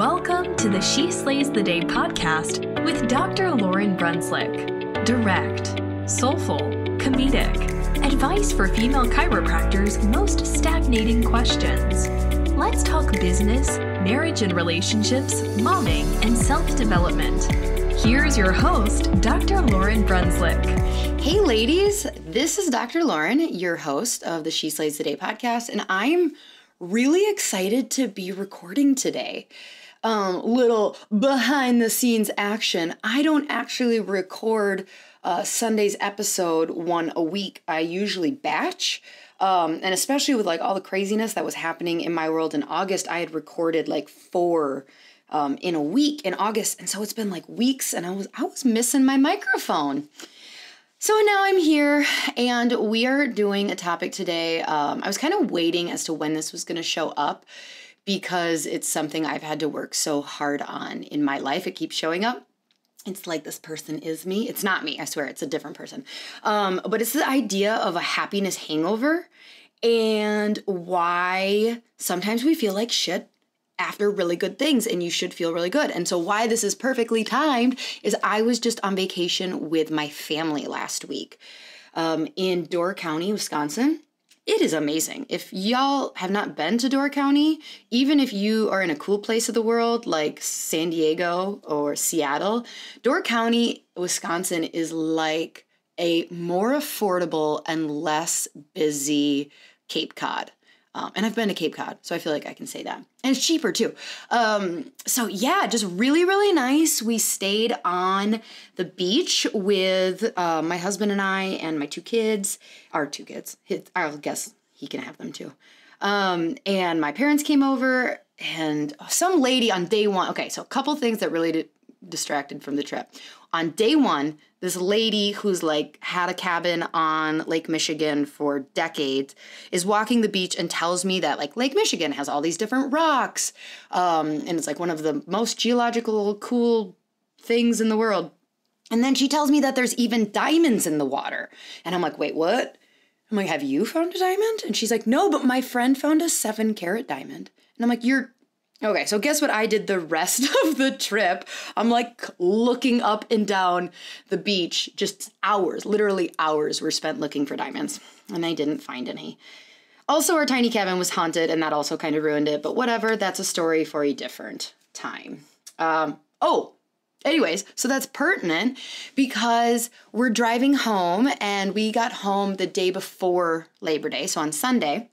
Welcome to the She Slays the Day podcast with Dr. Lauren Brunslick. Direct, soulful, comedic, advice for female chiropractors' most stagnating questions. Let's talk business, marriage and relationships, momming, and self development. Here's your host, Dr. Lauren Brunslick. Hey, ladies, this is Dr. Lauren, your host of the She Slays the Day podcast, and I'm really excited to be recording today um, little behind the scenes action. I don't actually record uh, Sunday's episode one a week. I usually batch. Um, and especially with like all the craziness that was happening in my world in August, I had recorded like four um, in a week in August. And so it's been like weeks and I was I was missing my microphone. So now I'm here and we are doing a topic today. Um, I was kind of waiting as to when this was going to show up because it's something I've had to work so hard on in my life. It keeps showing up. It's like this person is me. It's not me, I swear, it's a different person. Um, but it's the idea of a happiness hangover and why sometimes we feel like shit after really good things and you should feel really good. And so why this is perfectly timed is I was just on vacation with my family last week um, in Door County, Wisconsin. It is amazing. If y'all have not been to Door County, even if you are in a cool place of the world like San Diego or Seattle, Door County, Wisconsin is like a more affordable and less busy Cape Cod. Um, and I've been to Cape Cod, so I feel like I can say that. And it's cheaper too. Um, so yeah, just really, really nice. We stayed on the beach with uh, my husband and I and my two kids, our two kids. I'll guess he can have them too. Um, and my parents came over, and some lady on day one. Okay, so a couple things that really distracted from the trip on day one, this lady who's like had a cabin on Lake Michigan for decades is walking the beach and tells me that like Lake Michigan has all these different rocks. Um, and it's like one of the most geological cool things in the world. And then she tells me that there's even diamonds in the water. And I'm like, wait, what? I'm like, have you found a diamond? And she's like, no, but my friend found a seven carat diamond. And I'm like, you're Okay, so guess what I did the rest of the trip? I'm like looking up and down the beach, just hours, literally hours were spent looking for diamonds, and I didn't find any. Also, our tiny cabin was haunted, and that also kind of ruined it, but whatever, that's a story for a different time. Um, oh, anyways, so that's pertinent because we're driving home, and we got home the day before Labor Day, so on Sunday.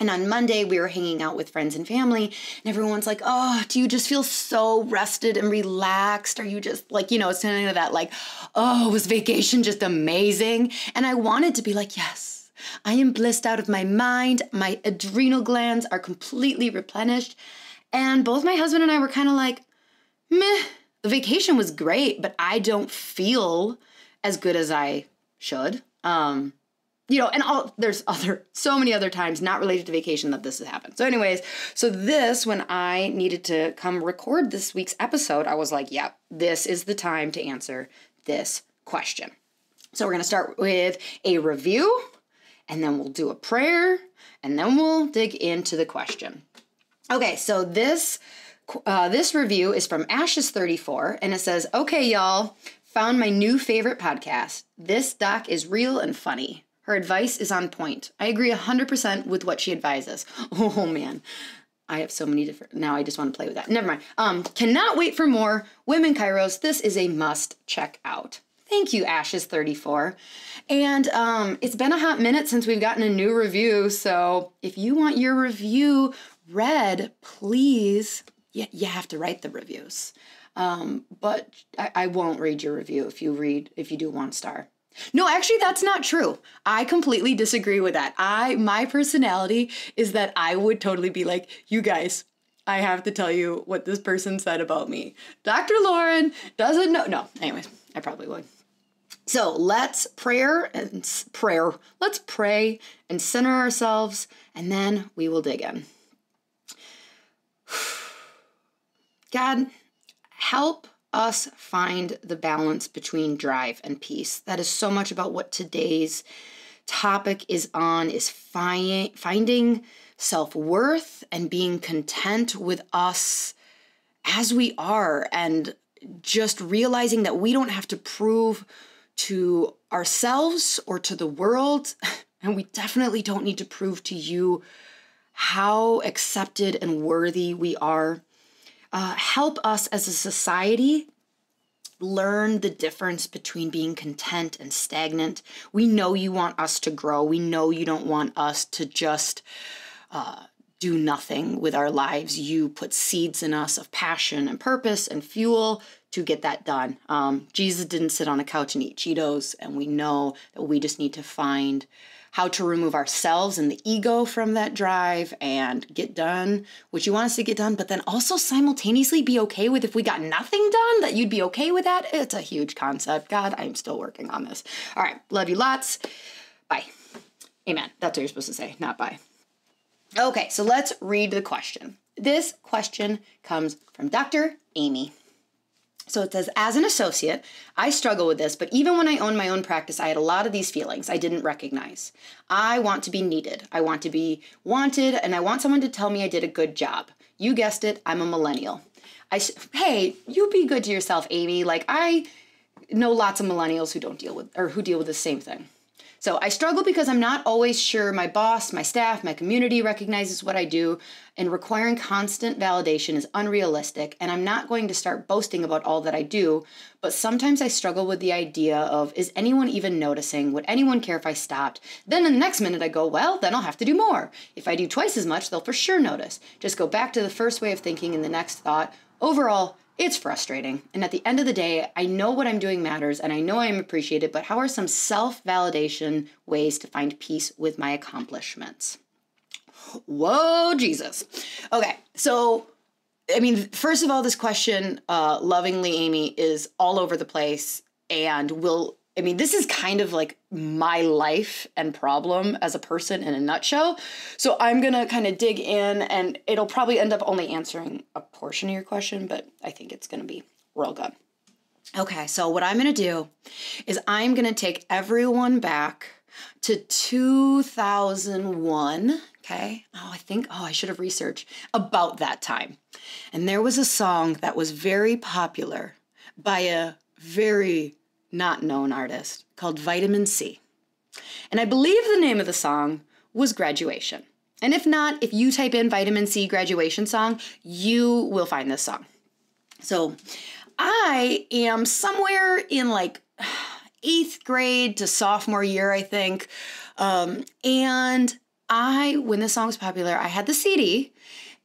And on Monday, we were hanging out with friends and family, and everyone's like, Oh, do you just feel so rested and relaxed? Are you just like, you know, it's none of that, like, Oh, was vacation just amazing? And I wanted to be like, Yes, I am blissed out of my mind. My adrenal glands are completely replenished. And both my husband and I were kind of like, Meh, the vacation was great, but I don't feel as good as I should. Um, you know, and all there's other so many other times not related to vacation that this has happened. So, anyways, so this when I needed to come record this week's episode, I was like, yep, yeah, this is the time to answer this question. So we're gonna start with a review, and then we'll do a prayer, and then we'll dig into the question. Okay, so this uh, this review is from Ashes34, and it says, "Okay, y'all, found my new favorite podcast. This doc is real and funny. Her advice is on point. I agree 100% with what she advises. Oh man. I have so many different. Now I just want to play with that. Never mind. Um, cannot wait for more women Kairos. This is a must check out. Thank you, Ashes34. And um, it's been a hot minute since we've gotten a new review. So if you want your review read, please, you, you have to write the reviews. Um, but I, I won't read your review if you read, if you do one star. No, actually that's not true. I completely disagree with that. I my personality is that I would totally be like, "You guys, I have to tell you what this person said about me. Dr. Lauren doesn't know." No, anyways, I probably would. So, let's prayer and prayer. Let's pray and center ourselves and then we will dig in. God, help us find the balance between drive and peace. That is so much about what today's topic is on is fi- finding self-worth and being content with us as we are and just realizing that we don't have to prove to ourselves or to the world and we definitely don't need to prove to you how accepted and worthy we are uh, help us as a society learn the difference between being content and stagnant. We know you want us to grow. We know you don't want us to just uh, do nothing with our lives. You put seeds in us of passion and purpose and fuel to get that done. Um, Jesus didn't sit on a couch and eat Cheetos, and we know that we just need to find how to remove ourselves and the ego from that drive and get done what you want us to get done, but then also simultaneously be okay with if we got nothing done, that you'd be okay with that. It's a huge concept. God, I'm still working on this. All right. Love you lots. Bye. Amen. That's what you're supposed to say, not bye. Okay, so let's read the question. This question comes from Dr. Amy. So it says, as an associate, I struggle with this, but even when I owned my own practice, I had a lot of these feelings I didn't recognize. I want to be needed, I want to be wanted, and I want someone to tell me I did a good job. You guessed it, I'm a millennial. I sh- hey, you be good to yourself, Amy. Like I know lots of millennials who don't deal with or who deal with the same thing. So I struggle because I'm not always sure my boss, my staff, my community recognizes what I do, and requiring constant validation is unrealistic. And I'm not going to start boasting about all that I do, but sometimes I struggle with the idea of is anyone even noticing? Would anyone care if I stopped? Then in the next minute, I go, well, then I'll have to do more. If I do twice as much, they'll for sure notice. Just go back to the first way of thinking and the next thought. Overall, it's frustrating. And at the end of the day, I know what I'm doing matters and I know I am appreciated, but how are some self validation ways to find peace with my accomplishments? Whoa, Jesus. Okay, so I mean, first of all, this question, uh, lovingly, Amy, is all over the place and will I mean, this is kind of like my life and problem as a person in a nutshell. So I'm going to kind of dig in and it'll probably end up only answering a portion of your question, but I think it's going to be real good. Okay, so what I'm going to do is I'm going to take everyone back to 2001. Okay. Oh, I think, oh, I should have researched about that time. And there was a song that was very popular by a very not known artist called Vitamin C. And I believe the name of the song was Graduation. And if not, if you type in Vitamin C graduation song, you will find this song. So I am somewhere in like eighth grade to sophomore year, I think. Um, and I, when this song was popular, I had the CD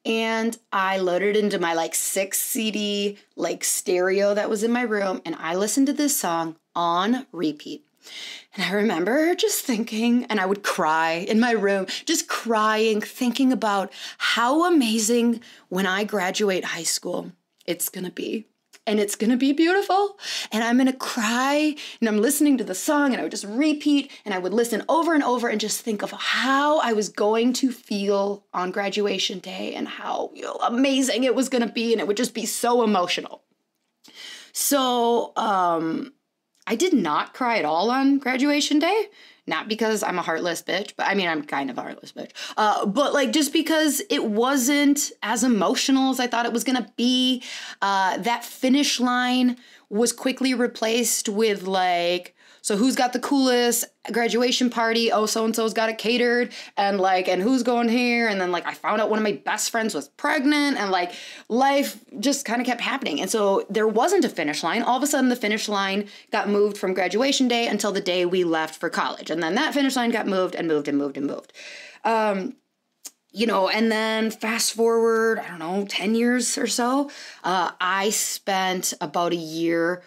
and I loaded into my like six CD like stereo that was in my room and I listened to this song on repeat. And I remember just thinking, and I would cry in my room, just crying, thinking about how amazing when I graduate high school it's gonna be and it's going to be beautiful and I'm going to cry and I'm listening to the song and I would just repeat and I would listen over and over and just think of how I was going to feel on graduation day and how you know, amazing it was going to be and it would just be so emotional. So, um I did not cry at all on graduation day. Not because I'm a heartless bitch, but I mean, I'm kind of a heartless bitch. Uh, but like, just because it wasn't as emotional as I thought it was gonna be, uh, that finish line was quickly replaced with like, so who's got the coolest graduation party? Oh, so and so's got it catered, and like, and who's going here? And then like, I found out one of my best friends was pregnant, and like, life just kind of kept happening. And so there wasn't a finish line. All of a sudden, the finish line got moved from graduation day until the day we left for college, and then that finish line got moved and moved and moved and moved. Um, you know, and then fast forward, I don't know, 10 years or so, uh, I spent about a year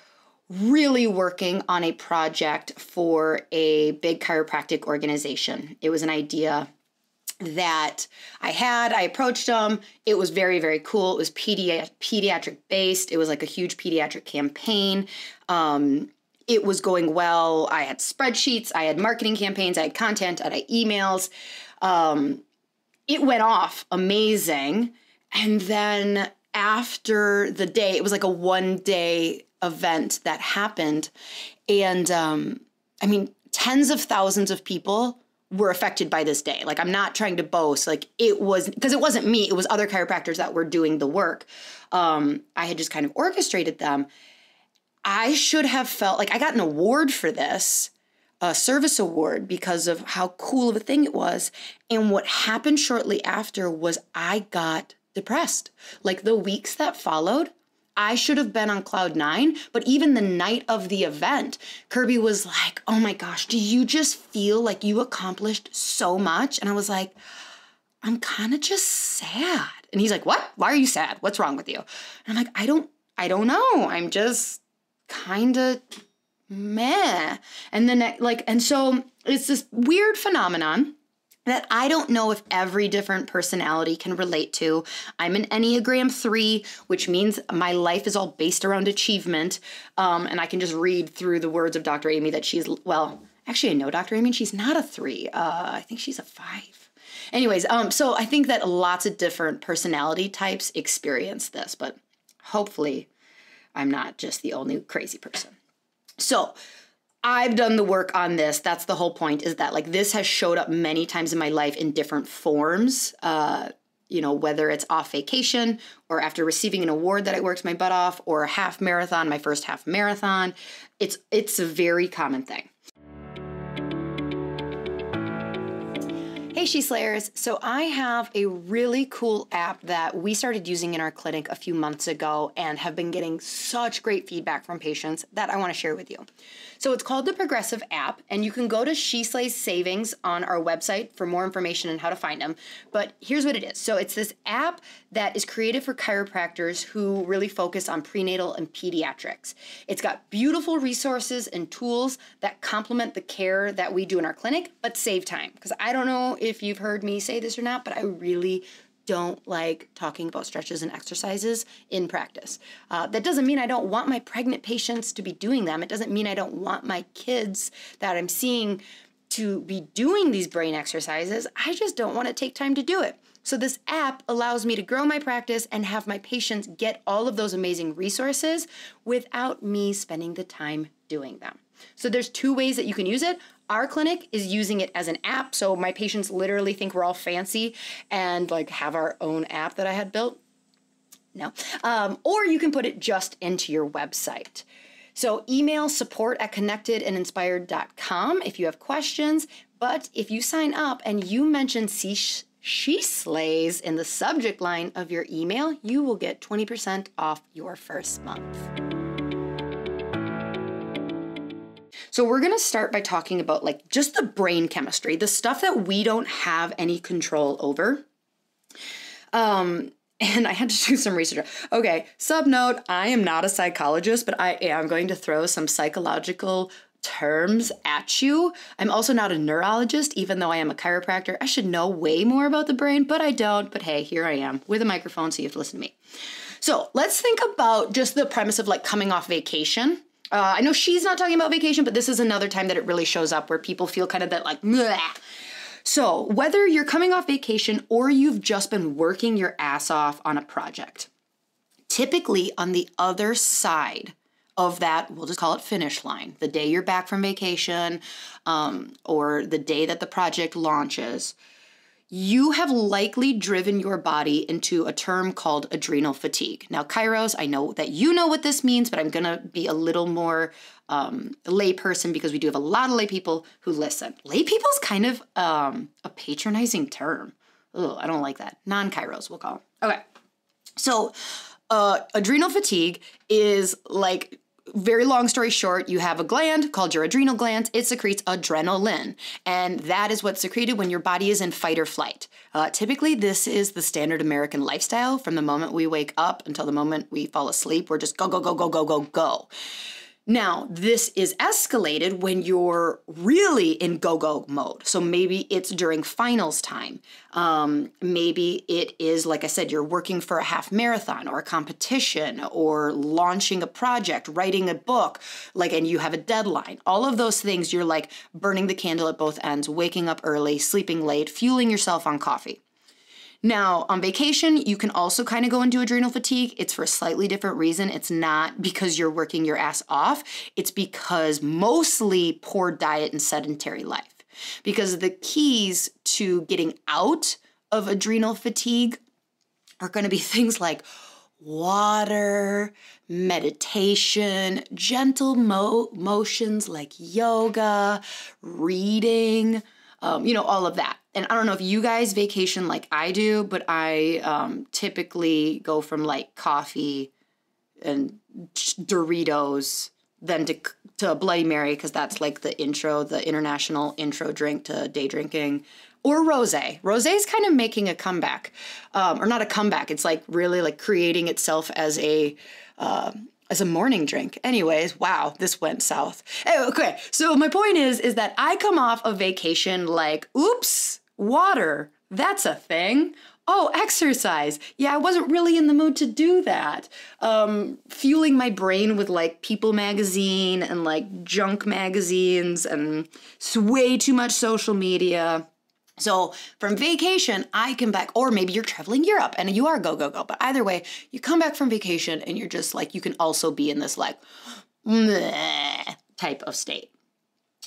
really working on a project for a big chiropractic organization. It was an idea that I had. I approached them. It was very, very cool. It was pedi- pediatric based. It was like a huge pediatric campaign. Um, it was going well. I had spreadsheets, I had marketing campaigns, I had content, I had emails. Um, it went off amazing. And then after the day, it was like a one day event that happened. And um, I mean, tens of thousands of people were affected by this day. Like, I'm not trying to boast. Like, it was because it wasn't me, it was other chiropractors that were doing the work. Um, I had just kind of orchestrated them. I should have felt like I got an award for this, a service award, because of how cool of a thing it was. And what happened shortly after was I got depressed. Like the weeks that followed, I should have been on cloud nine. But even the night of the event, Kirby was like, Oh my gosh, do you just feel like you accomplished so much? And I was like, I'm kind of just sad. And he's like, What? Why are you sad? What's wrong with you? And I'm like, I don't, I don't know. I'm just kind of meh. And then, like, and so it's this weird phenomenon that I don't know if every different personality can relate to. I'm an Enneagram 3, which means my life is all based around achievement. Um, and I can just read through the words of Dr. Amy that she's, well, actually, I know Dr. Amy, she's not a 3. Uh, I think she's a 5. Anyways, um, so I think that lots of different personality types experience this, but hopefully I'm not just the only crazy person. So, I've done the work on this. That's the whole point is that like this has showed up many times in my life in different forms. Uh, you know, whether it's off vacation or after receiving an award that I worked my butt off or a half marathon, my first half marathon, it's it's a very common thing. Hey, She Slayers. So, I have a really cool app that we started using in our clinic a few months ago and have been getting such great feedback from patients that I want to share with you. So, it's called the Progressive App, and you can go to She Slays Savings on our website for more information and how to find them. But here's what it is so, it's this app that is created for chiropractors who really focus on prenatal and pediatrics. It's got beautiful resources and tools that complement the care that we do in our clinic, but save time because I don't know if you've heard me say this or not, but I really don't like talking about stretches and exercises in practice. Uh, that doesn't mean I don't want my pregnant patients to be doing them. It doesn't mean I don't want my kids that I'm seeing to be doing these brain exercises. I just don't want to take time to do it. So, this app allows me to grow my practice and have my patients get all of those amazing resources without me spending the time doing them. So, there's two ways that you can use it. Our clinic is using it as an app, so my patients literally think we're all fancy and like have our own app that I had built. No. Um, or you can put it just into your website. So email support at connectedandinspired.com if you have questions. But if you sign up and you mention C she slays in the subject line of your email, you will get 20% off your first month. So we're going to start by talking about like just the brain chemistry, the stuff that we don't have any control over. Um and I had to do some research. Okay, sub note, I am not a psychologist, but I am going to throw some psychological terms at you. I'm also not a neurologist, even though I am a chiropractor. I should know way more about the brain, but I don't. But hey, here I am with a microphone, so you have to listen to me. So let's think about just the premise of like coming off vacation uh, I know she's not talking about vacation, but this is another time that it really shows up where people feel kind of that like, Bleh. so whether you're coming off vacation or you've just been working your ass off on a project, typically on the other side of that, we'll just call it finish line, the day you're back from vacation um, or the day that the project launches, you have likely driven your body into a term called adrenal fatigue. Now, Kairos, I know that you know what this means, but I'm going to be a little more um, layperson because we do have a lot of lay people who listen. Lay is kind of um, a patronizing term. I don't like that. Non Kairos, we'll call them. Okay. So, uh, adrenal fatigue is like very long story short, you have a gland called your adrenal gland. It secretes adrenaline, and that is what's secreted when your body is in fight or flight. Uh, typically, this is the standard American lifestyle from the moment we wake up until the moment we fall asleep. We're just go, go, go, go, go, go, go. Now, this is escalated when you're really in go go mode. So maybe it's during finals time. Um, maybe it is, like I said, you're working for a half marathon or a competition or launching a project, writing a book, like, and you have a deadline. All of those things, you're like burning the candle at both ends, waking up early, sleeping late, fueling yourself on coffee. Now, on vacation, you can also kind of go into adrenal fatigue. It's for a slightly different reason. It's not because you're working your ass off, it's because mostly poor diet and sedentary life. Because the keys to getting out of adrenal fatigue are going to be things like water, meditation, gentle mo motions like yoga, reading, um, you know, all of that and I don't know if you guys vacation like I do, but I um, typically go from like coffee and Doritos then to to Bloody Mary because that's like the intro, the international intro drink to day drinking, or rosé. Rosé is kind of making a comeback, um, or not a comeback. It's like really like creating itself as a uh, as a morning drink. Anyways, wow, this went south. Eh, okay, so my point is is that I come off a vacation like, oops, Water, that's a thing. Oh, exercise. Yeah, I wasn't really in the mood to do that. Um, fueling my brain with like People magazine and like junk magazines and way too much social media. So from vacation, I come back, or maybe you're traveling Europe and you are go, go, go. But either way, you come back from vacation and you're just like, you can also be in this like, type of state.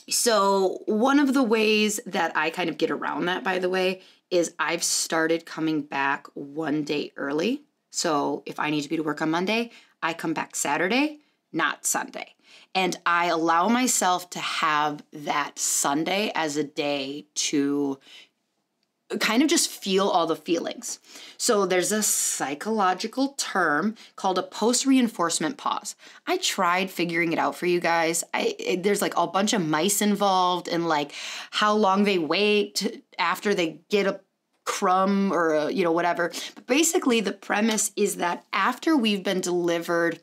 So, one of the ways that I kind of get around that, by the way, is I've started coming back one day early. So, if I need to be to work on Monday, I come back Saturday, not Sunday. And I allow myself to have that Sunday as a day to kind of just feel all the feelings. So there's a psychological term called a post reinforcement pause. I tried figuring it out for you guys. I it, there's like a bunch of mice involved and like how long they wait after they get a crumb or a, you know whatever. But basically the premise is that after we've been delivered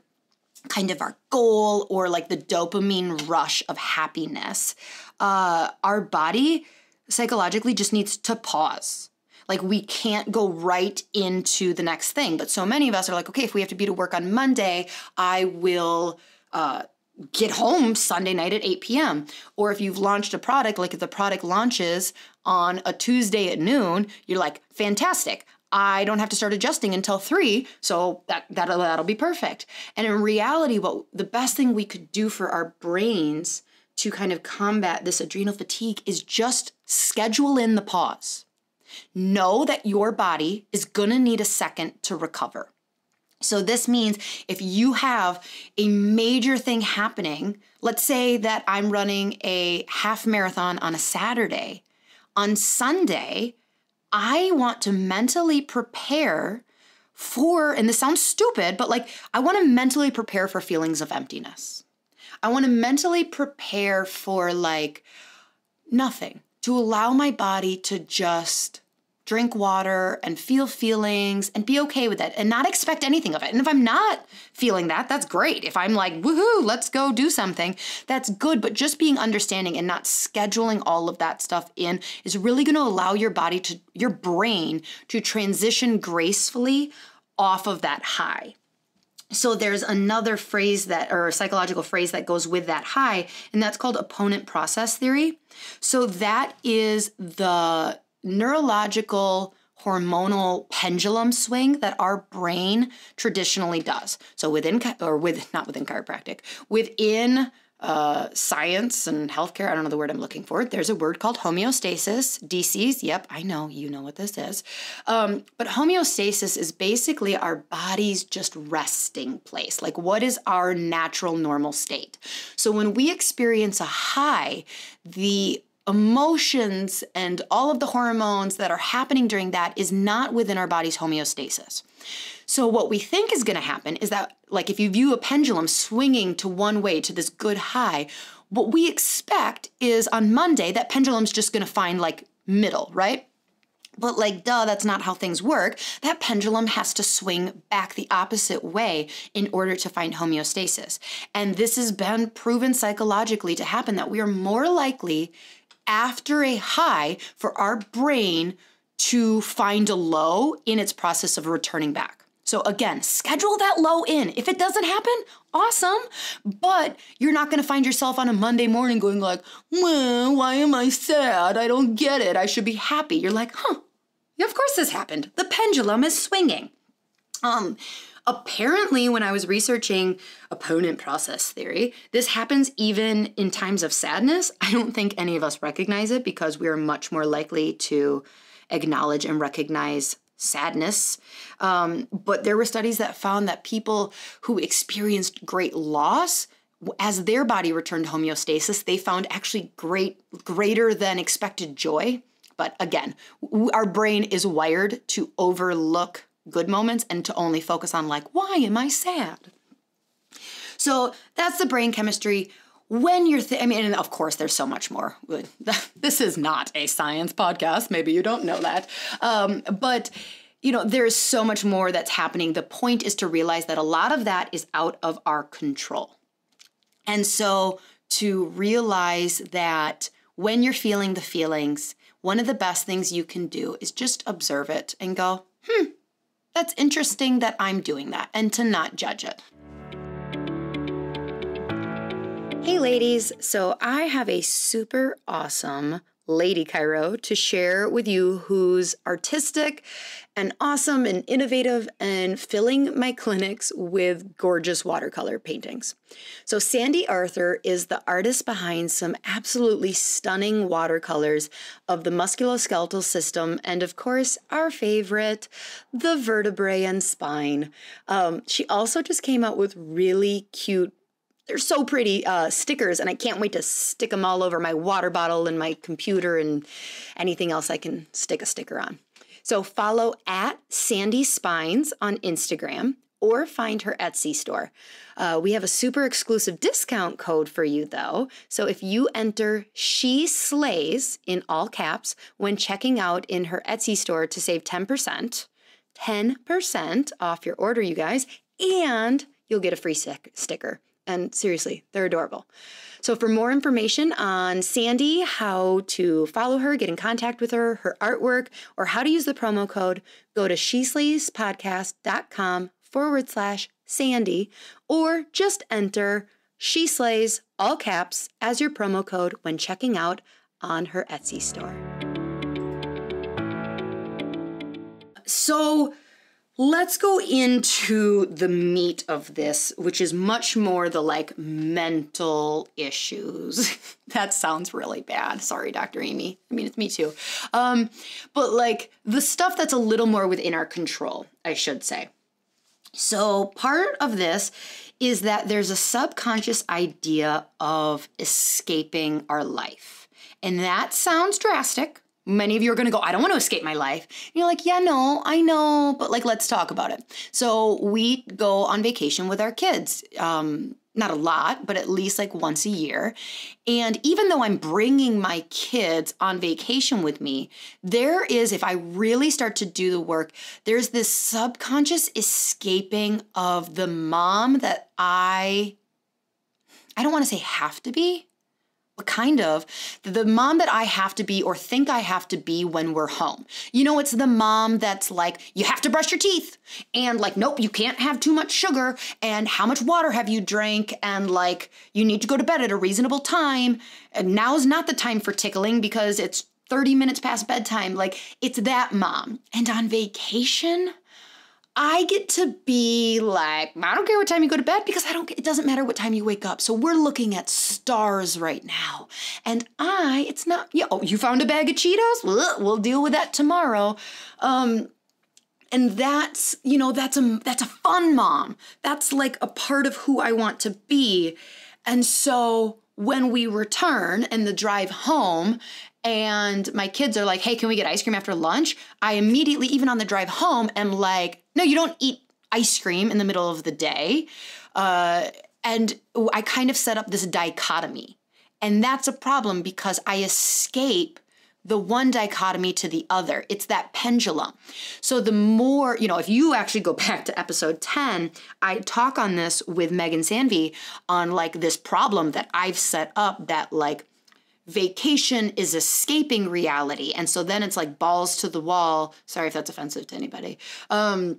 kind of our goal or like the dopamine rush of happiness, uh, our body psychologically just needs to pause. Like we can't go right into the next thing. But so many of us are like, okay, if we have to be to work on Monday, I will uh, get home Sunday night at 8 p.m. Or if you've launched a product, like if the product launches on a Tuesday at noon, you're like, fantastic. I don't have to start adjusting until three, so that that'll, that'll be perfect. And in reality, what the best thing we could do for our brains to kind of combat this adrenal fatigue is just schedule in the pause. Know that your body is going to need a second to recover. So, this means if you have a major thing happening, let's say that I'm running a half marathon on a Saturday, on Sunday, I want to mentally prepare for, and this sounds stupid, but like I want to mentally prepare for feelings of emptiness. I want to mentally prepare for like nothing, to allow my body to just drink water and feel feelings and be okay with it and not expect anything of it. And if I'm not feeling that, that's great. If I'm like, woohoo, let's go do something, that's good. But just being understanding and not scheduling all of that stuff in is really going to allow your body to, your brain to transition gracefully off of that high. So there's another phrase that, or psychological phrase that goes with that high, and that's called opponent process theory. So that is the neurological hormonal pendulum swing that our brain traditionally does. So within, or with, not within chiropractic, within uh, science and healthcare. I don't know the word I'm looking for. There's a word called homeostasis, DCs. Yep, I know, you know what this is. Um, but homeostasis is basically our body's just resting place. Like, what is our natural normal state? So, when we experience a high, the emotions and all of the hormones that are happening during that is not within our body's homeostasis. So, what we think is going to happen is that, like, if you view a pendulum swinging to one way to this good high, what we expect is on Monday that pendulum's just going to find like middle, right? But, like, duh, that's not how things work. That pendulum has to swing back the opposite way in order to find homeostasis. And this has been proven psychologically to happen that we are more likely after a high for our brain to find a low in its process of returning back. So again, schedule that low in. If it doesn't happen, awesome, but you're not going to find yourself on a Monday morning going like, well, why am I sad? I don't get it. I should be happy. You're like, huh, of course this happened. The pendulum is swinging. Um, Apparently, when I was researching opponent process theory, this happens even in times of sadness. I don't think any of us recognize it because we are much more likely to acknowledge and recognize sadness. Um, but there were studies that found that people who experienced great loss as their body returned homeostasis, they found actually great greater than expected joy. But again, our brain is wired to overlook good moments and to only focus on, like, why am I sad? So that's the brain chemistry. When you're, th- I mean, and of course, there's so much more. This is not a science podcast. Maybe you don't know that. Um, but, you know, there's so much more that's happening. The point is to realize that a lot of that is out of our control. And so to realize that when you're feeling the feelings, one of the best things you can do is just observe it and go, hmm, that's interesting that I'm doing that and to not judge it. Hey, ladies. So I have a super awesome Lady Cairo to share with you who's artistic and awesome and innovative and filling my clinics with gorgeous watercolor paintings. So, Sandy Arthur is the artist behind some absolutely stunning watercolors of the musculoskeletal system and, of course, our favorite, the vertebrae and spine. Um, she also just came out with really cute they're so pretty uh, stickers, and I can't wait to stick them all over my water bottle and my computer and anything else I can stick a sticker on. So follow at Sandy Spines on Instagram or find her Etsy store. Uh, we have a super exclusive discount code for you though. So if you enter She Slays in all caps when checking out in her Etsy store to save 10%, 10% off your order, you guys, and you'll get a free sticker. And seriously, they're adorable. So, for more information on Sandy, how to follow her, get in contact with her, her artwork, or how to use the promo code, go to sheslayespodcast.com forward slash Sandy, or just enter She Slays, all caps, as your promo code when checking out on her Etsy store. So, Let's go into the meat of this, which is much more the like mental issues. that sounds really bad. Sorry, Dr. Amy. I mean, it's me too. Um, but like the stuff that's a little more within our control, I should say. So, part of this is that there's a subconscious idea of escaping our life. And that sounds drastic, many of you are going to go, I don't want to escape my life. And you're like, yeah, no, I know, but like, let's talk about it. So we go on vacation with our kids. Um, not a lot, but at least like once a year. And even though I'm bringing my kids on vacation with me, there is, if I really start to do the work, there's this subconscious escaping of the mom that I, I don't want to say have to be, kind of the mom that I have to be or think I have to be when we're home. You know, it's the mom that's like, you have to brush your teeth, and like, nope, you can't have too much sugar, and how much water have you drank, and like, you need to go to bed at a reasonable time, and now's not the time for tickling because it's 30 minutes past bedtime. Like, it's that mom. And on vacation, I get to be like, I don't care what time you go to bed because I don't it doesn't matter what time you wake up. So we're looking at stars right now. And I, it's not, you, oh, you found a bag of Cheetos? We'll, we'll deal with that tomorrow. Um, and that's, you know, that's a that's a fun mom. That's like a part of who I want to be. And so when we return and the drive home and my kids are like, hey, can we get ice cream after lunch? I immediately, even on the drive home, am like, no, you don't eat ice cream in the middle of the day. Uh, and I kind of set up this dichotomy. And that's a problem because I escape the one dichotomy to the other. It's that pendulum. So the more, you know, if you actually go back to episode 10, I talk on this with Megan Sanvey on like this problem that I've set up that like vacation is escaping reality. And so then it's like balls to the wall. Sorry if that's offensive to anybody. Um,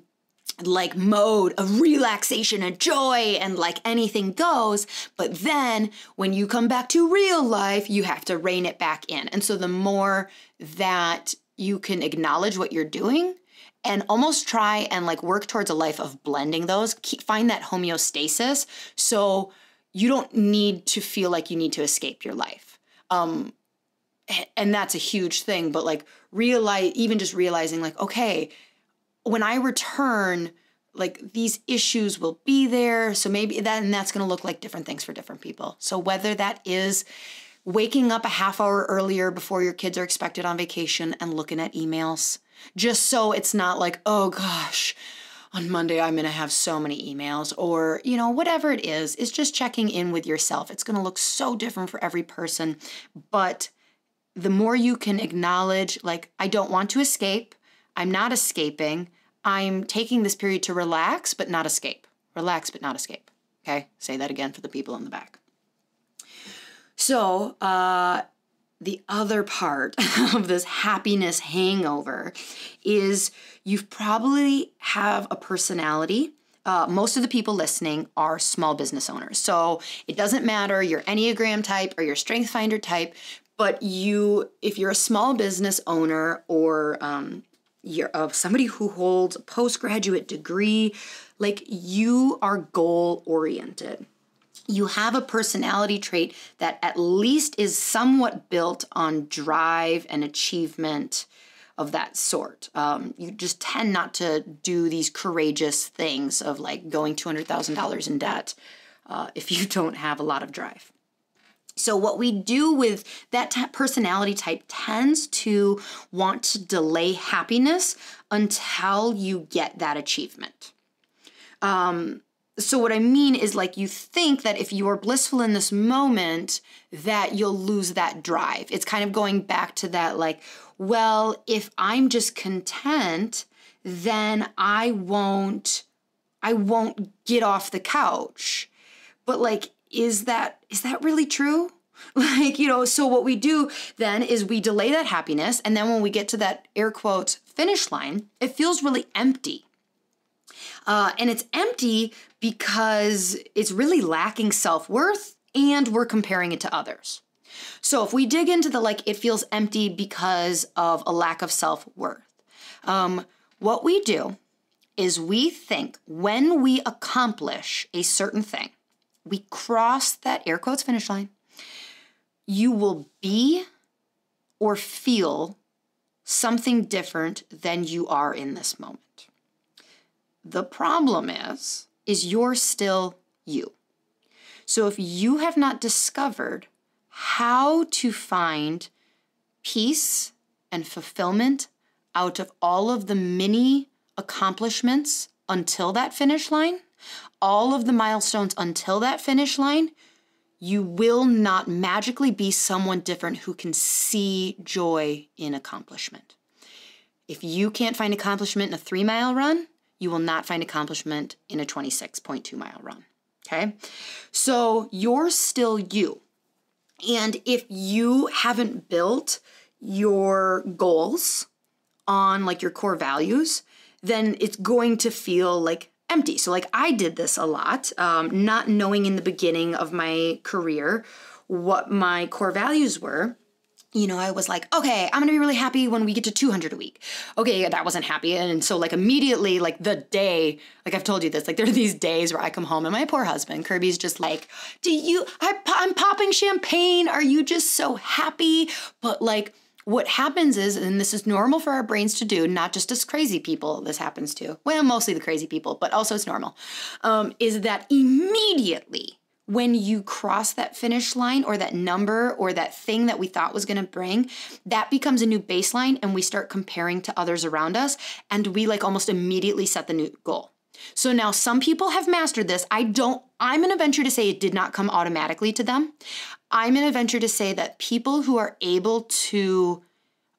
like mode of relaxation and joy and like anything goes. But then when you come back to real life, you have to rein it back in. And so the more that you can acknowledge what you're doing, and almost try and like work towards a life of blending those Keep, find that homeostasis so you don't need to feel like you need to escape your life um, and that's a huge thing. But like realize, even just realizing, like, okay, when I return, like these issues will be there. So maybe that and that's going to look like different things for different people. So whether that is waking up a half hour earlier before your kids are expected on vacation and looking at emails, just so it's not like, oh gosh, on Monday, I'm going to have so many emails, or, you know, whatever it is, is just checking in with yourself. It's going to look so different for every person. But the more you can acknowledge, like, I don't want to escape, I'm not escaping, I'm taking this period to relax, but not escape. Relax, but not escape. Okay, say that again for the people in the back. So, uh, the other part of this happiness hangover is you've probably have a personality uh, most of the people listening are small business owners. So it doesn't matter your Enneagram type or your Strength Finder type, but you, if you're a small business owner or um, you're of uh, somebody who holds a postgraduate degree, like you are goal oriented you have a personality trait that at least is somewhat built on drive and achievement of that sort. Um, you just tend not to do these courageous things of like going $200,000 in debt uh, if you don't have a lot of drive. So, what we do with that t- personality type tends to want to delay happiness until you get that achievement. Um, so what I mean is like you think that if you are blissful in this moment that you'll lose that drive. It's kind of going back to that like well, if I'm just content, then I won't I won't get off the couch. But like is that is that really true? Like, you know, so what we do then is we delay that happiness and then when we get to that air quotes finish line, it feels really empty. Uh, and it's empty because it's really lacking self worth and we're comparing it to others. So if we dig into the like, it feels empty because of a lack of self worth, um, what we do is we think when we accomplish a certain thing, we cross that air quotes finish line, you will be or feel something different than you are in this moment. The problem is is you're still you. So if you have not discovered how to find peace and fulfillment out of all of the many accomplishments until that finish line, all of the milestones until that finish line, you will not magically be someone different who can see joy in accomplishment. If you can't find accomplishment in a three mile run, you will not find accomplishment in a 26.2 mile run. Okay? So you're still you. And if you haven't built your goals on like your core values, then it's going to feel like empty. So, like, I did this a lot, um, not knowing in the beginning of my career what my core values were you know, I was like, okay, I'm gonna be really happy when we get to 200 a week. Okay, that wasn't happy. And so, like, immediately, like, the day, like, I've told you this, like, there are these days where I come home and my poor husband, Kirby's just like, do you, I, I'm popping champagne. Are you just so happy? But, like, what happens is, and this is normal for our brains to do, not just as crazy people, this happens to, well, mostly the crazy people, but also it's normal, um, is that immediately, when you cross that finish line or that number or that thing that we thought was going to bring, that becomes a new baseline and we start comparing to others around us and we like almost immediately set the new goal. So now some people have mastered this. I don't, I'm going to venture to say it did not come automatically to them. I'm going to venture to say that people who are able to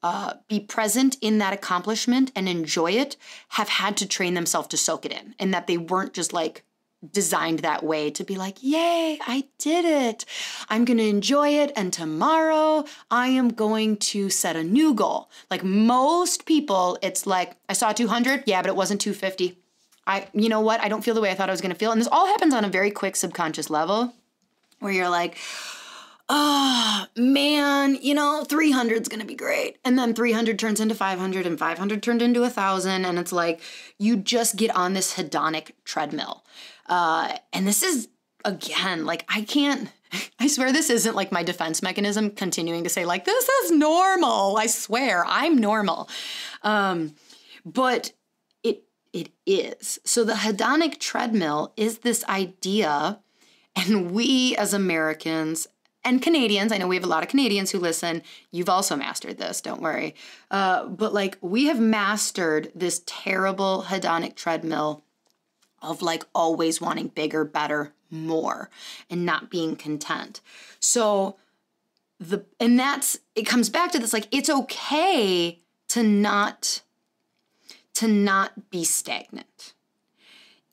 uh, be present in that accomplishment and enjoy it have had to train themselves to soak it in and that they weren't just like designed that way to be like, yay, I did it. I'm going to enjoy it. And tomorrow I am going to set a new goal. Like most people, it's like, I saw 200. Yeah, but it wasn't 250. I, you know what? I don't feel the way I thought I was going to feel. And this all happens on a very quick subconscious level where you're like, oh man, you know, 300 is going to be great. And then 300 turns into 500 and 500 turned into a 1,000. And it's like, you just get on this hedonic treadmill uh, and this is, again, like I can't. I swear this isn't like my defense mechanism continuing to say like this is normal. I swear I'm normal. Um, but it it is. So the hedonic treadmill is this idea and we as Americans and Canadians, I know we have a lot of Canadians who listen. You've also mastered this, don't worry. Uh, but like we have mastered this terrible hedonic treadmill of like always wanting bigger, better, more, and not being content. So, the, and that's, it comes back to this like, it's okay to not, to not be stagnant.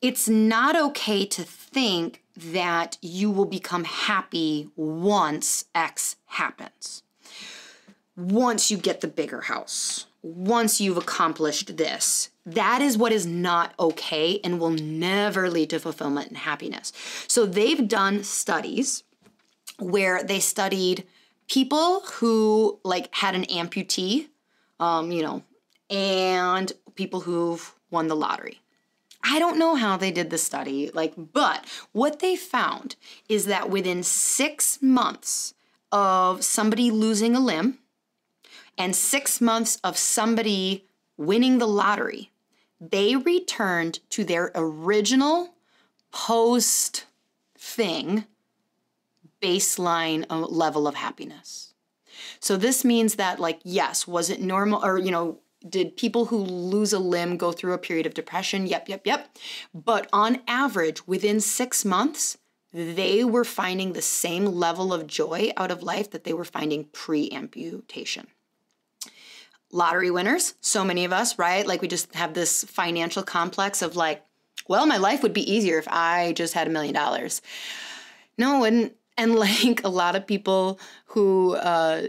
It's not okay to think that you will become happy once X happens. Once you get the bigger house, once you've accomplished this, that is what is not okay and will never lead to fulfillment and happiness. So they've done studies where they studied people who like had an amputee, um, you know, and people who've won the lottery. I don't know how they did the study, like, but what they found is that within six months of somebody losing a limb and six months of somebody winning the lottery, they returned to their original post thing baseline uh, level of happiness. So this means that like yes, was it normal or you know did people who lose a limb go through a period of depression? Yep, yep, yep. But on average, within 6 months, they were finding the same level of joy out of life that they were finding pre amputation lottery winners, so many of us, right? Like we just have this financial complex of like, well, my life would be easier if I just had a million dollars. No, and and like a lot of people who uh,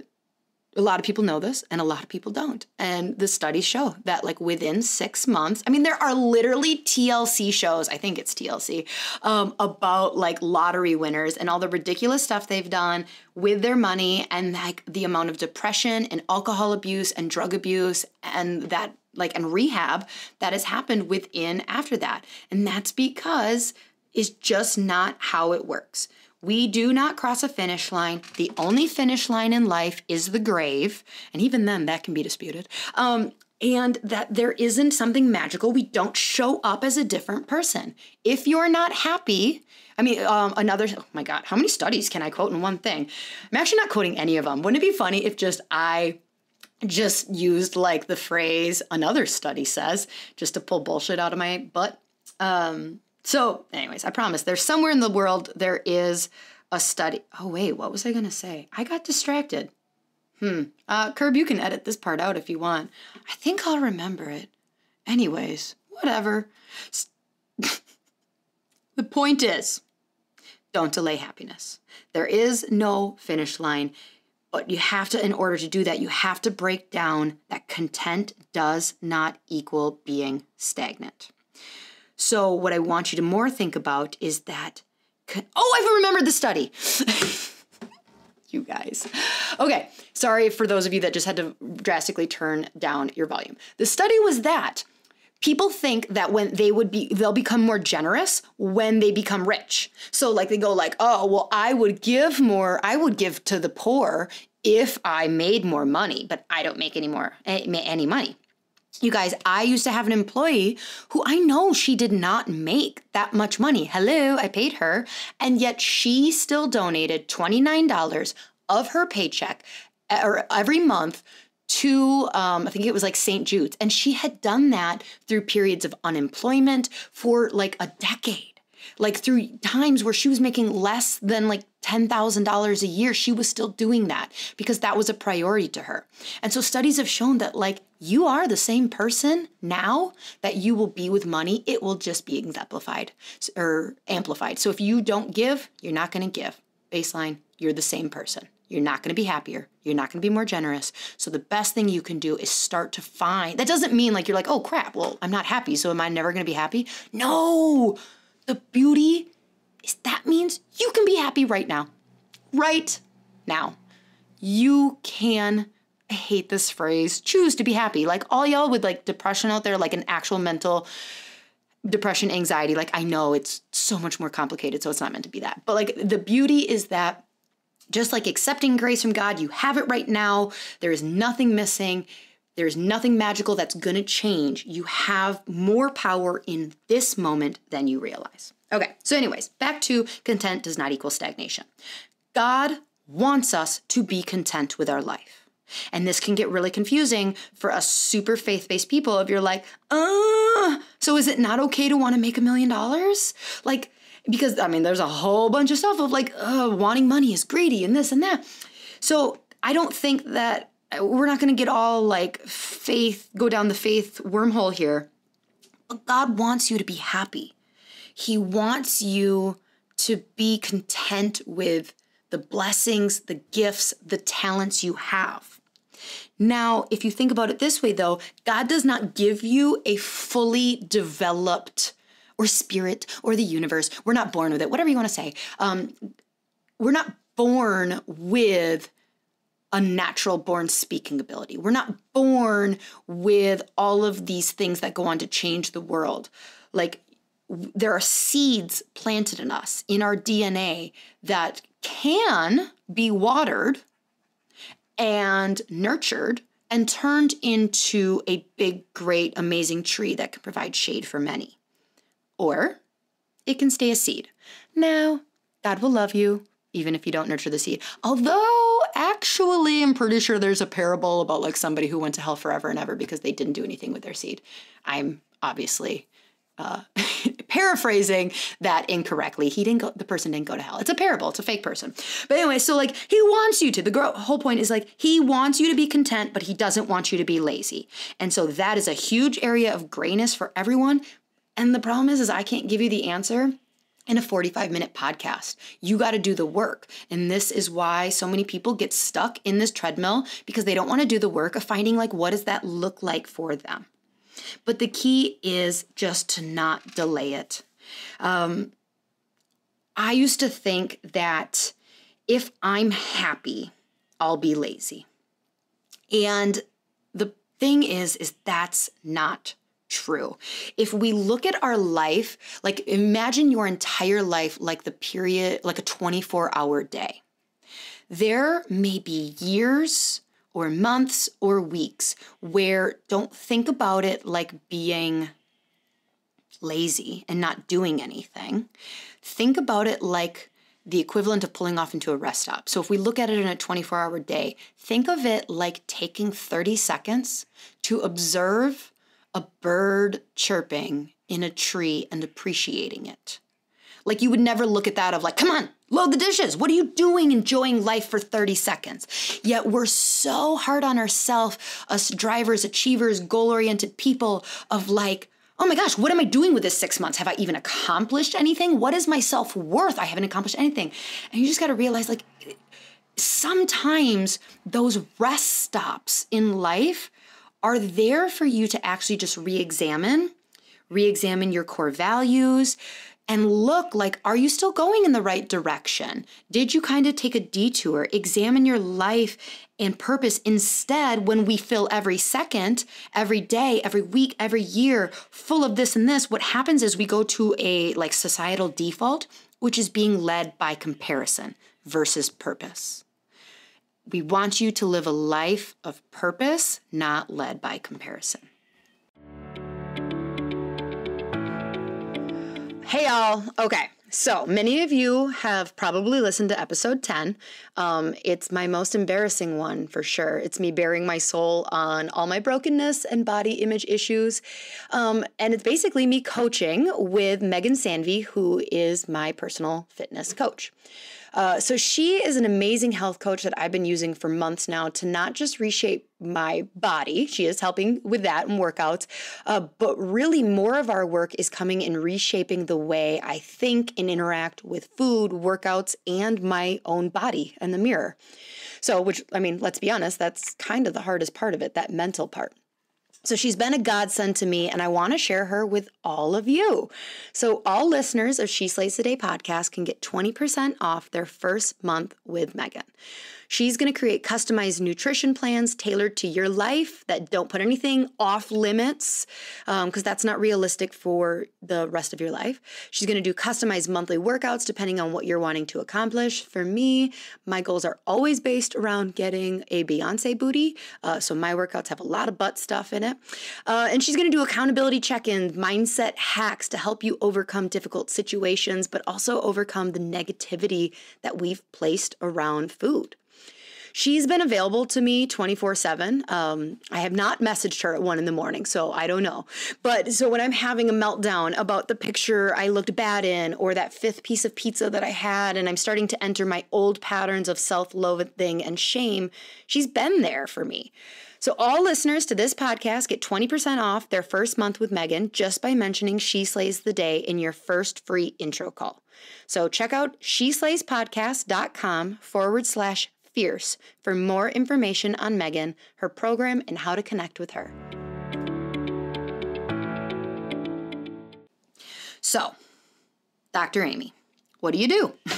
a lot of people know this and a lot of people don't. And the studies show that like within six months, I mean, there are literally TLC shows, I think it's TLC, um, about like lottery winners and all the ridiculous stuff they've done with their money and like the amount of depression and alcohol abuse and drug abuse and that like and rehab that has happened within after that. And that's because it's just not how it works. We do not cross a finish line. The only finish line in life is the grave. And even then, that can be disputed. Um, and that there isn't something magical. We don't show up as a different person. If you're not happy, I mean, um, another, oh my God, how many studies can I quote in one thing? I'm actually not quoting any of them. Wouldn't it be funny if just I just used like the phrase another study says just to pull bullshit out of my butt? Um, so, anyways, I promise there's somewhere in the world there is a study. Oh, wait, what was I going to say? I got distracted. Hmm. Uh, Curb, you can edit this part out if you want. I think I'll remember it. Anyways, whatever. the point is don't delay happiness. There is no finish line. But you have to, in order to do that, you have to break down that content does not equal being stagnant. So, what I want you to more think about is that. Oh, I've remembered the study. you guys. Okay, sorry for those of you that just had to drastically turn down your volume. The study was that people think that when they would be they'll become more generous when they become rich so like they go like oh well i would give more i would give to the poor if i made more money but i don't make any more eh, any money you guys, I used to have an employee who I know she did not make that much money. Hello, I paid her. And yet she still donated $29 of her paycheck or every month to, um, I think it was like St. Jude's. And she had done that through periods of unemployment for like a decade like through times where she was making less than like $10,000 a year, she was still doing that because that was a priority to her. And so studies have shown that like you are the same person now that you will be with money, it will just be exemplified or amplified. So if you don't give, you're not going to give. Baseline, you're the same person. You're not going to be happier. You're not going to be more generous. So the best thing you can do is start to find. That doesn't mean like you're like, "Oh crap, well, I'm not happy, so am I never going to be happy?" No. The beauty is that means you can be happy right now. Right now. You can I hate this phrase, choose to be happy. Like all y'all with like depression out there, like an actual mental depression, anxiety, like I know it's so much more complicated, so it's not meant to be that. But like the beauty is that just like accepting grace from God, you have it right now. There is nothing missing. There's nothing magical that's going to change. You have more power in this moment than you realize. Okay, so, anyways, back to content does not equal stagnation. God wants us to be content with our life. And this can get really confusing for us super faith based people if you're like, uh, so is it not okay to want to make a million dollars? Like, because I mean, there's a whole bunch of stuff of like, uh, wanting money is greedy and this and that. So I don't think that we're not going to get all like faith, go down the faith wormhole here. But God wants you to be happy. He wants you to be content with the blessings, the gifts, the talents you have. Now, if you think about it this way, though, God does not give you a fully developed or spirit or the universe. We're not born with it, whatever you want to say. Um, we're not born with a natural born speaking ability. We're not born with all of these things that go on to change the world. Like there are seeds planted in us, in our DNA, that can be watered and nurtured and turned into a big, great, amazing tree that can provide shade for many. Or it can stay a seed. Now, God will love you even if you don't nurture the seed. Although, actually am pretty sure there's a parable about like somebody who went to hell forever and ever because they didn't do anything with their seed. I'm obviously uh, paraphrasing that incorrectly. He didn't go, the person didn't go to hell. It's a parable, it's a fake person. But anyway, so like he wants you to, the whole point is like he wants you to be content, but he doesn't want you to be lazy. And so that is a huge area of grayness for everyone. And the problem is, is I can't give you the answer in a 45 minute podcast. You got to do the work. And this is why so many people get stuck in this treadmill because they don't want to do the work of finding like what does that look like for them. But the key is just to not delay it. Um, I used to think that if I'm happy, I'll be lazy. And the thing is is that's not true. If we look at our life, like imagine your entire life like the period, like a 24 hour day. There may be years or months or weeks where don't think about it like being lazy and not doing anything. Think about it like the equivalent of pulling off into a rest stop. So if we look at it in a 24 hour day, think of it like taking 30 seconds to observe a bird chirping in a tree and appreciating it. Like you would never look at that of like, come on, load the dishes. What are you doing enjoying life for 30 seconds? Yet we're so hard on ourselves, us drivers, achievers, goal-oriented people of like, oh my gosh, what am I doing with this six months? Have I even accomplished anything? What is my self worth? I haven't accomplished anything. And you just got to realize like sometimes those rest stops in life are there for you to actually just re examine, re examine your core values, and look like, are you still going in the right direction? Did you kind of take a detour? Examine your life and purpose. Instead, when we fill every second, every day, every week, every year full of this and this, what happens is we go to a like societal default, which is being led by comparison versus purpose. We want you to live a life of purpose, not led by comparison. Hey, y'all. Okay. So many of you have probably listened to episode 10. Um, it's my most embarrassing one for sure. It's me bearing my soul on all my brokenness and body image issues. Um, and it's basically me coaching with Megan Sanvey, who is my personal fitness coach. Uh, so she is an amazing health coach that I've been using for months now to not just reshape my body. She is helping with that and workouts. Uh, but really, more of our work is coming in reshaping the way I think and interact with food, workouts, and my own body and the mirror. So, which, I mean, let's be honest, that's kind of the hardest part of it, that mental part. So she's been a godsend to me, and I want to share her with all of you. So, all listeners of She Slays Today Day podcast can get 20% off their first month with Megan. She's going to create customized nutrition plans tailored to your life that don't put anything off limits because um, that's not realistic for the rest of your life. She's going to do customized monthly workouts depending on what you're wanting to accomplish. For me, my goals are always based around getting a Beyonce booty. Uh, so my workouts have a lot of butt stuff in it. Uh, and she's going to do accountability check ins, mindset hacks to help you overcome difficult situations, but also overcome the negativity that we've placed around food she's been available to me 24 um, 7. I have not messaged her at 1 in the morning, so I don't know. But so when I'm having a meltdown about the picture I looked bad in or that fifth piece of pizza that I had, and I'm starting to enter my old patterns of self loathing and shame, she's been there for me. So, all listeners to this podcast get 20% off their first month with Megan just by mentioning She Slays the Day in your first free intro call. So, check out sheslayspodcast.com forward slash Fierce for more information on Megan, her program, and how to connect with her. So, Dr. Amy, what do you do?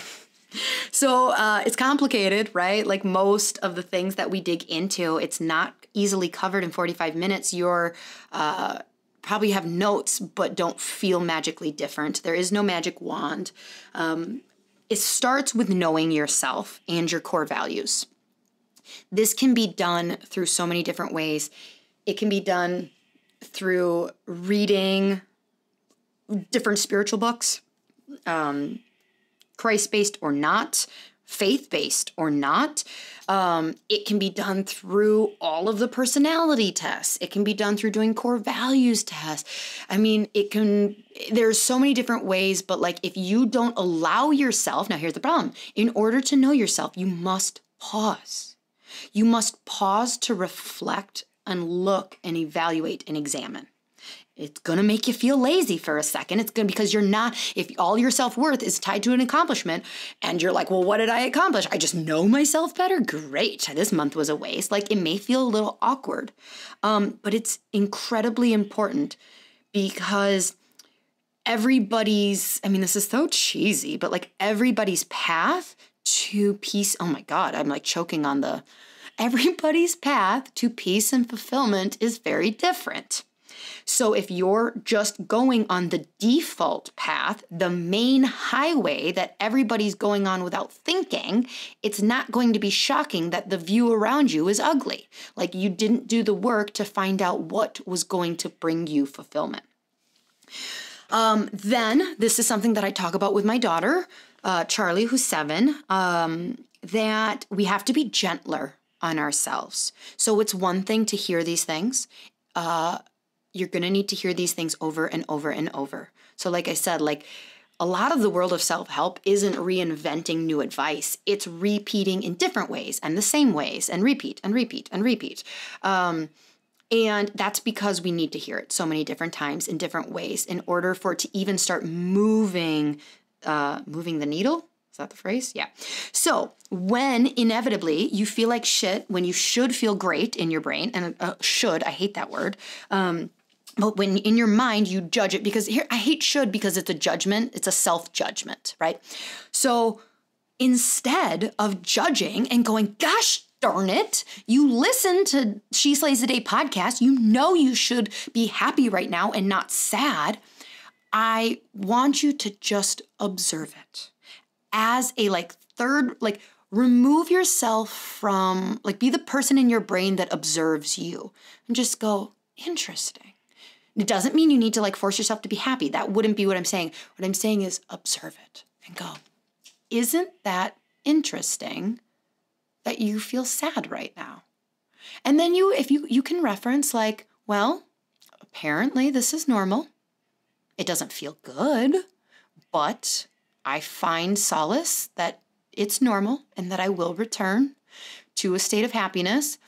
so uh, it's complicated, right? Like most of the things that we dig into, it's not easily covered in 45 minutes. You're uh, probably have notes, but don't feel magically different. There is no magic wand. Um, it starts with knowing yourself and your core values. This can be done through so many different ways. It can be done through reading different spiritual books, um, Christ based or not, faith based or not. Um, it can be done through all of the personality tests, it can be done through doing core values tests. I mean, it can, there's so many different ways, but like if you don't allow yourself, now here's the problem in order to know yourself, you must pause. You must pause to reflect and look and evaluate and examine. It's going to make you feel lazy for a second. It's going to because you're not if all your self-worth is tied to an accomplishment and you're like, "Well, what did I accomplish? I just know myself better." Great. This month was a waste. Like it may feel a little awkward. Um, but it's incredibly important because everybody's I mean, this is so cheesy, but like everybody's path to peace. Oh my god, I'm like choking on the everybody's path to peace and fulfillment is very different. So if you're just going on the default path, the main highway that everybody's going on without thinking, it's not going to be shocking that the view around you is ugly. Like you didn't do the work to find out what was going to bring you fulfillment. Um, then, this is something that I talk about with my daughter, uh, Charlie, who's seven, um, that we have to be gentler on ourselves. So, it's one thing to hear these things. Uh, you're going to need to hear these things over and over and over. So like I said, like a lot of the world of self-help isn't reinventing new advice. It's repeating in different ways and the same ways and repeat and repeat and repeat. Um, and that's because we need to hear it so many different times in different ways in order for it to even start moving uh, moving the needle. Is that the phrase? Yeah. So, when inevitably you feel like shit, when you should feel great in your brain, and uh, should, I hate that word, um, but when in your mind you judge it because here I hate should because it's a judgment, it's a self-judgment, right? So instead of judging and going, gosh, darn it, you listen to She Slays the Day podcast, you know you should be happy right now and not sad. I want you to just observe it as a like third, like remove yourself from, like be the person in your brain that observes you and just go, interesting. It doesn't mean you need to like force yourself to be happy. That wouldn't be what I'm saying. What I'm saying is observe it and go, isn't that interesting that you feel sad right now? And then you, if you, you can reference like, well, apparently this is normal. It doesn't feel good, but I find solace that it's normal and that I will return to a state of happiness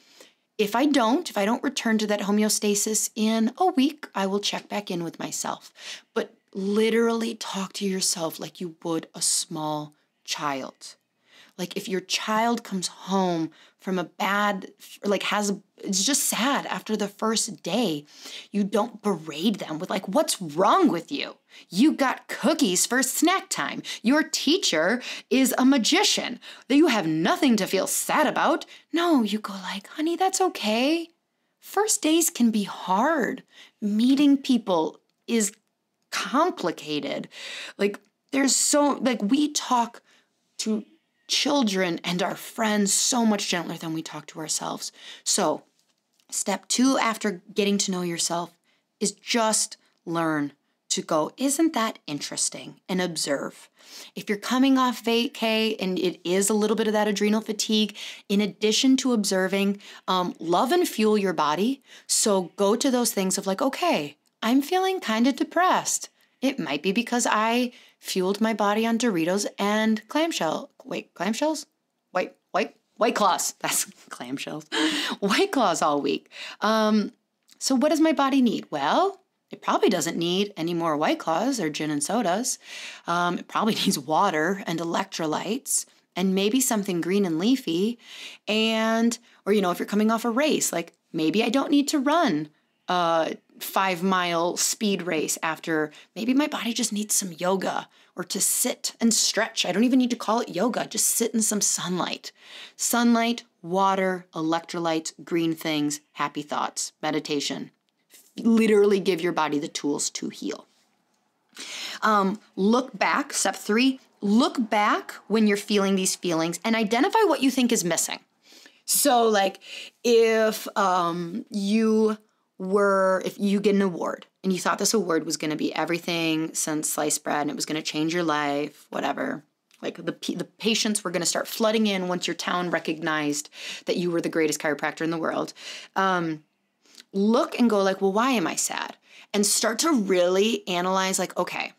if I don't, if I don't return to that homeostasis in a week, I will check back in with myself. But literally talk to yourself like you would a small child like if your child comes home from a bad like has it's just sad after the first day you don't berate them with like what's wrong with you you got cookies for snack time your teacher is a magician that you have nothing to feel sad about no you go like honey that's okay first days can be hard meeting people is complicated like there's so like we talk to children and our friends so much gentler than we talk to ourselves. So, step two after getting to know yourself is just learn to go, isn't that interesting? And observe. If you're coming off vacay and it is a little bit of that adrenal fatigue, in addition to observing, um, love and fuel your body. So go to those things of like, okay, I'm feeling kind of depressed. It might be because I fueled my body on Doritos and clamshell. Wait, clamshells? White, white, white claws. That's clamshells. White claws all week. Um, so, what does my body need? Well, it probably doesn't need any more White Claws or gin and sodas. Um, it probably needs water and electrolytes and maybe something green and leafy. And, or, you know, if you're coming off a race, like maybe I don't need to run uh, five mile speed race after maybe my body just needs some yoga or to sit and stretch. I don't even need to call it yoga, just sit in some sunlight. Sunlight, water, electrolytes, green things, happy thoughts, meditation. Literally give your body the tools to heal. Um, look back, step three, look back when you're feeling these feelings and identify what you think is missing. So, like, if um, you were if you get an award and you thought this award was going to be everything since sliced bread and it was going to change your life, whatever. Like the the patients were going to start flooding in once your town recognized that you were the greatest chiropractor in the world. Um, look and go like, well, why am I sad? And start to really analyze like, okay,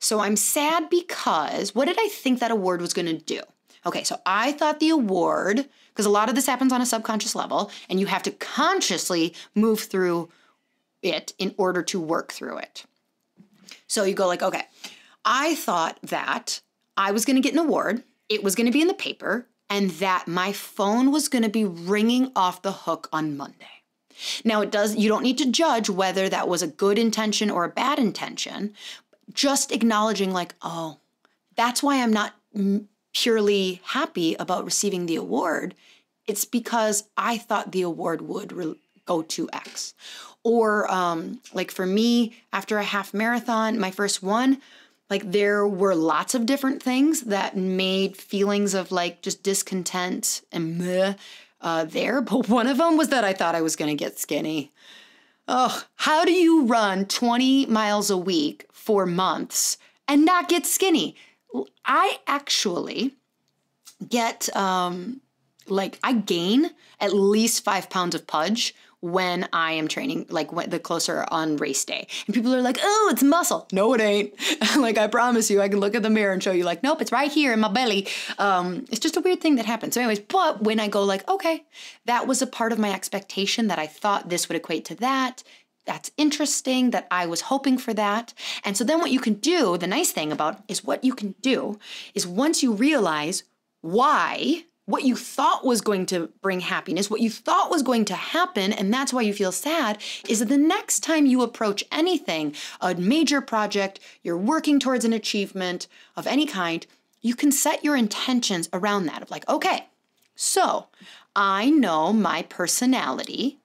so I'm sad because what did I think that award was going to do? Okay, so I thought the award because a lot of this happens on a subconscious level and you have to consciously move through it in order to work through it. So you go like, okay, I thought that I was going to get an award, it was going to be in the paper, and that my phone was going to be ringing off the hook on Monday. Now it does you don't need to judge whether that was a good intention or a bad intention, just acknowledging like, oh, that's why I'm not purely happy about receiving the award, it's because I thought the award would re- go to X. Or, um, like for me, after a half marathon, my first one, like there were lots of different things that made feelings of like just discontent and meh uh, there. But one of them was that I thought I was going to get skinny. Oh, how do you run 20 miles a week for months and not get skinny? I actually get um, like I gain at least five pounds of pudge when I am training, like when, the closer on race day. And people are like, oh, it's muscle. No, it ain't. like, I promise you, I can look at the mirror and show you, like, nope, it's right here in my belly. Um, it's just a weird thing that happens. So, anyways, but when I go, like, okay, that was a part of my expectation that I thought this would equate to that, that's interesting, that I was hoping for that. And so then what you can do, the nice thing about is what you can do is once you realize why what you thought was going to bring happiness, what you thought was going to happen, and that's why you feel sad, is that the next time you approach anything, a major project, you're working towards an achievement of any kind, you can set your intentions around that of like, okay, so I know my personality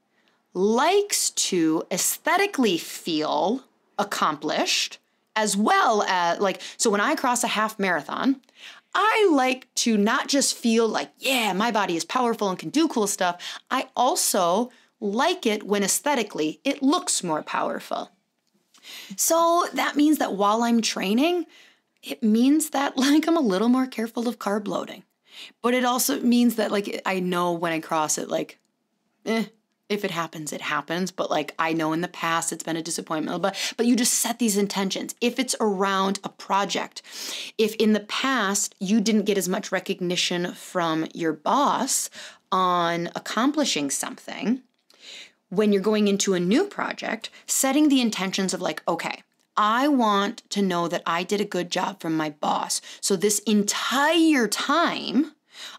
likes to aesthetically feel accomplished as well as like so when I cross a half marathon, I like to not just feel like, yeah, my body is powerful and can do cool stuff. I also like it when aesthetically it looks more powerful. So that means that while I'm training, it means that like I'm a little more careful of carb loading. But it also means that like I know when I cross it like eh if it happens, it happens. But like I know in the past it's been a disappointment, but but you just set these intentions. If it's around a project, if in the past you didn't get as much recognition from your boss on accomplishing something, when you're going into a new project, setting the intentions of like, okay, I want to know that I did a good job from my boss. So this entire time,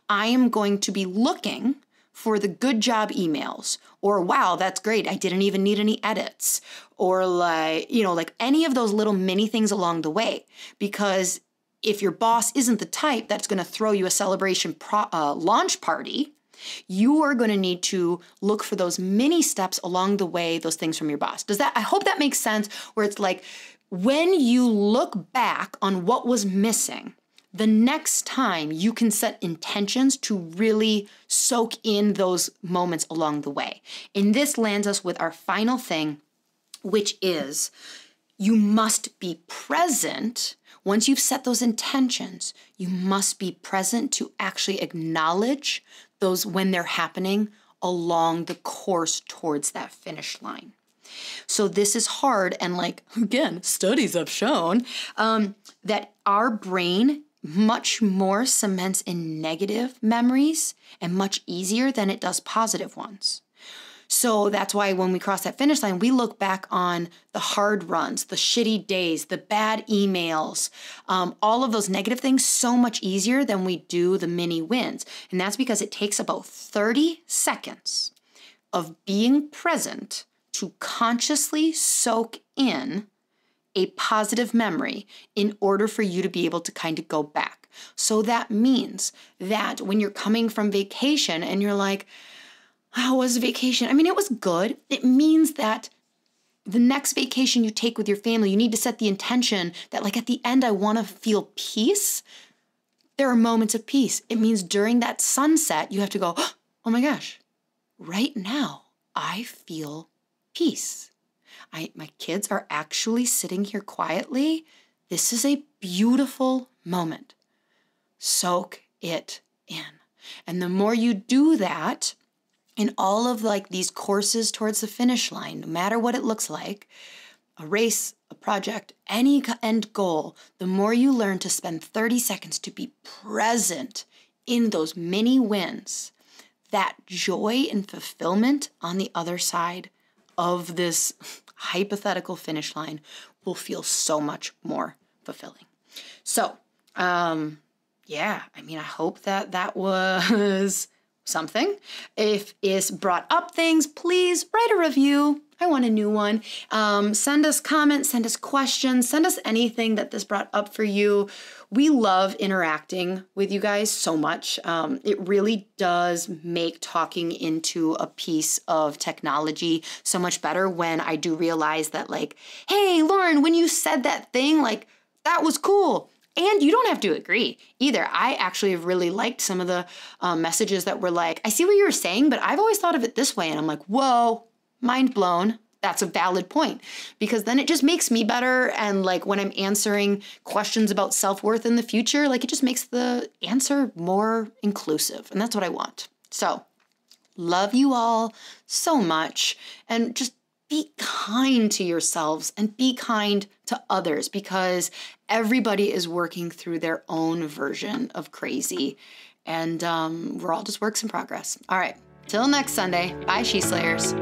I am going to be looking for the good job emails or wow, that's great. I didn't even need any edits or like, you know, like any of those little mini things along the way because if your boss isn't the type that's going to throw you a celebration pro- uh, launch party, you are going to need to look for those mini steps along the way, those things from your boss. Does that, I hope that makes sense where it's like when you look back on what was missing, the next time you can set intentions to really soak in those moments along the way. And this lands us with our final thing, which is you must be present. Once you've set those intentions, you must be present to actually acknowledge those when they're happening along the course towards that finish line. So this is hard, and like again, studies have shown um, that our brain much more cements in negative memories and much easier than it does positive ones. So that's why when we cross that finish line, we look back on the hard runs, the shitty days, the bad emails, um, all of those negative things so much easier than we do the mini wins. And that's because it takes about 30 seconds of being present to consciously soak in a positive memory in order for you to be able to kind of go back. So that means that when you're coming from vacation and you're like, how was vacation? I mean, it was good. It means that the next vacation you take with your family, you need to set the intention that, like, at the end, I want to feel peace. There are moments of peace. It means during that sunset, you have to go, oh my gosh, right now, I feel peace. I, my kids are actually sitting here quietly. This is a beautiful moment. Soak it in. And the more you do that in all of like these courses towards the finish line, no matter what it looks like, a race, a project, any end goal, the more you learn to spend 30 seconds to be present in those mini wins, that joy and fulfillment on the other side of this hypothetical finish line will feel so much more fulfilling. So, um, yeah, I mean, I hope that that was something. If is brought up things, please write a review I want a new one. Um, send us comments, send us questions, send us anything that this brought up for you. We love interacting with you guys so much. Um, it really does make talking into a piece of technology so much better when I do realize that, like, hey, Lauren, when you said that thing, like, that was cool. And you don't have to agree either. I actually have really liked some of the um, messages that were like, I see what you were saying, but I've always thought of it this way. And I'm like, whoa, mind blown. That's a valid point because then it just makes me better. And like when I'm answering questions about self worth in the future, like it just makes the answer more inclusive. And that's what I want. So, love you all so much. And just be kind to yourselves and be kind to others because everybody is working through their own version of crazy. And um, we're all just works in progress. All right, till next Sunday. Bye, She Slayers.